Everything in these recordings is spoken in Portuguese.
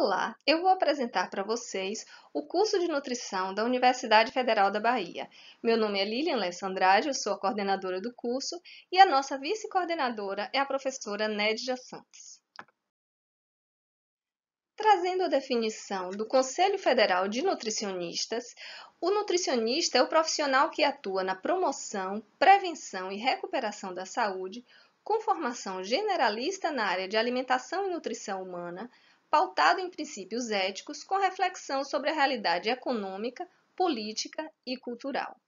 Olá, eu vou apresentar para vocês o curso de nutrição da Universidade Federal da Bahia. Meu nome é Lilian Lessandrade, eu sou a coordenadora do curso e a nossa vice-coordenadora é a professora Nédia Santos. Trazendo a definição do Conselho Federal de Nutricionistas, o nutricionista é o profissional que atua na promoção, prevenção e recuperação da saúde, com formação generalista na área de alimentação e nutrição humana, pautado em princípios éticos com reflexão sobre a realidade econômica, política e cultural.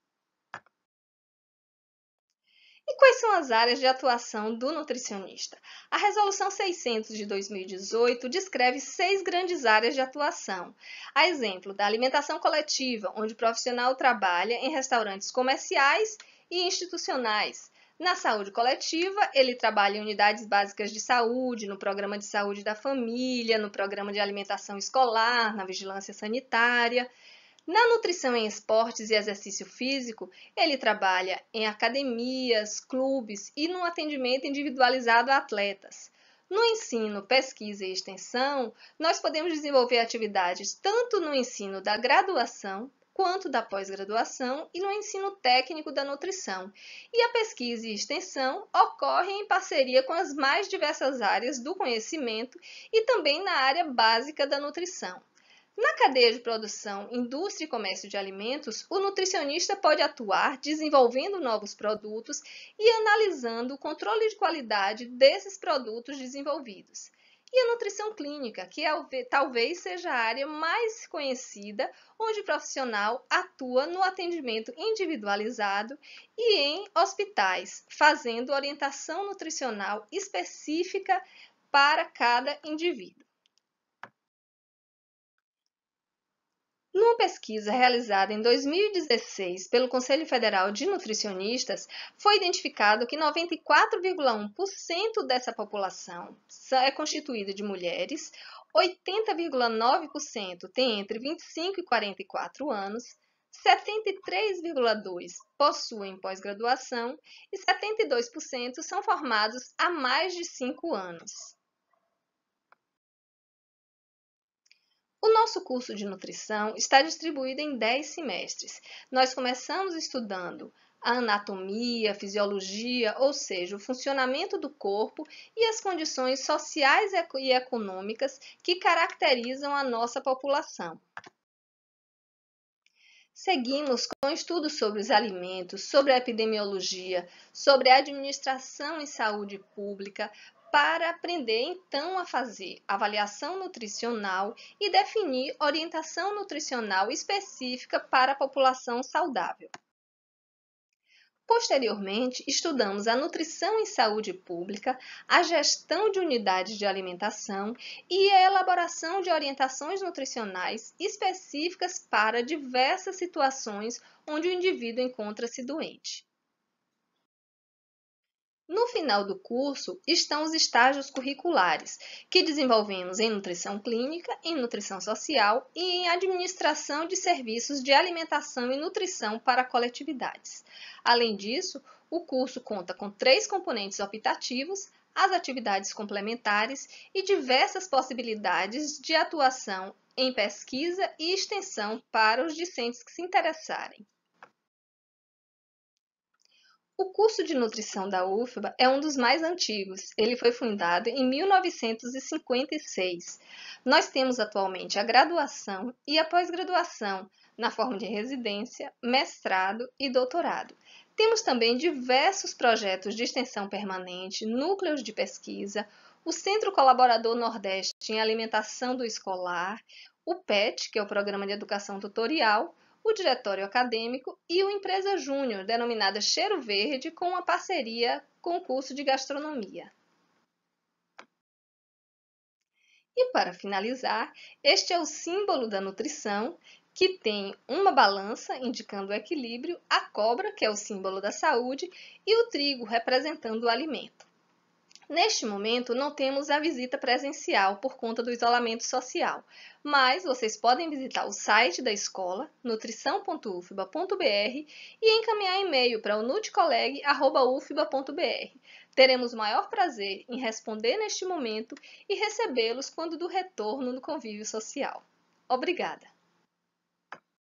E quais são as áreas de atuação do nutricionista? A Resolução 600 de 2018 descreve seis grandes áreas de atuação. A exemplo da alimentação coletiva, onde o profissional trabalha em restaurantes comerciais e institucionais, na saúde coletiva, ele trabalha em unidades básicas de saúde, no programa de saúde da família, no programa de alimentação escolar, na vigilância sanitária. Na nutrição em esportes e exercício físico, ele trabalha em academias, clubes e no atendimento individualizado a atletas. No ensino, pesquisa e extensão, nós podemos desenvolver atividades tanto no ensino da graduação, quanto da pós-graduação e no ensino técnico da nutrição. E a pesquisa e extensão ocorrem em parceria com as mais diversas áreas do conhecimento e também na área básica da nutrição. Na cadeia de produção, indústria e comércio de alimentos, o nutricionista pode atuar desenvolvendo novos produtos e analisando o controle de qualidade desses produtos desenvolvidos e a nutrição clínica, que é talvez seja a área mais conhecida onde o profissional atua no atendimento individualizado e em hospitais, fazendo orientação nutricional específica para cada indivíduo. Numa pesquisa realizada em 2016 pelo Conselho Federal de Nutricionistas, foi identificado que 94,1% dessa população é constituída de mulheres, 80,9% tem entre 25 e 44 anos, 73,2% possuem pós-graduação e 72% são formados há mais de 5 anos. O nosso curso de nutrição está distribuído em 10 semestres. Nós começamos estudando a anatomia, a fisiologia, ou seja, o funcionamento do corpo e as condições sociais e econômicas que caracterizam a nossa população. Seguimos com estudos sobre os alimentos, sobre a epidemiologia, sobre a administração e saúde pública, para aprender então a fazer avaliação nutricional e definir orientação nutricional específica para a população saudável. Posteriormente, estudamos a nutrição em saúde pública, a gestão de unidades de alimentação e a elaboração de orientações nutricionais específicas para diversas situações onde o indivíduo encontra-se doente. No final do curso estão os estágios curriculares, que desenvolvemos em nutrição clínica, em nutrição social e em administração de serviços de alimentação e nutrição para coletividades. Além disso, o curso conta com três componentes optativos, as atividades complementares e diversas possibilidades de atuação em pesquisa e extensão para os discentes que se interessarem. O curso de nutrição da UFBA é um dos mais antigos. Ele foi fundado em 1956. Nós temos atualmente a graduação e a pós-graduação na forma de residência, mestrado e doutorado. Temos também diversos projetos de extensão permanente, núcleos de pesquisa, o Centro Colaborador Nordeste em Alimentação do Escolar, o PET, que é o Programa de Educação Tutorial, o Diretório Acadêmico e o Empresa Júnior, denominada Cheiro Verde, com uma parceria com o curso de gastronomia. E para finalizar, este é o símbolo da nutrição, que tem uma balança indicando o equilíbrio, a cobra, que é o símbolo da saúde, e o trigo representando o alimento. Neste momento, não temos a visita presencial por conta do isolamento social, mas vocês podem visitar o site da escola, nutrição.ufba.br, e encaminhar e-mail para o nutcoleg.ufba.br. Teremos maior prazer em responder neste momento e recebê-los quando do retorno no convívio social. Obrigada!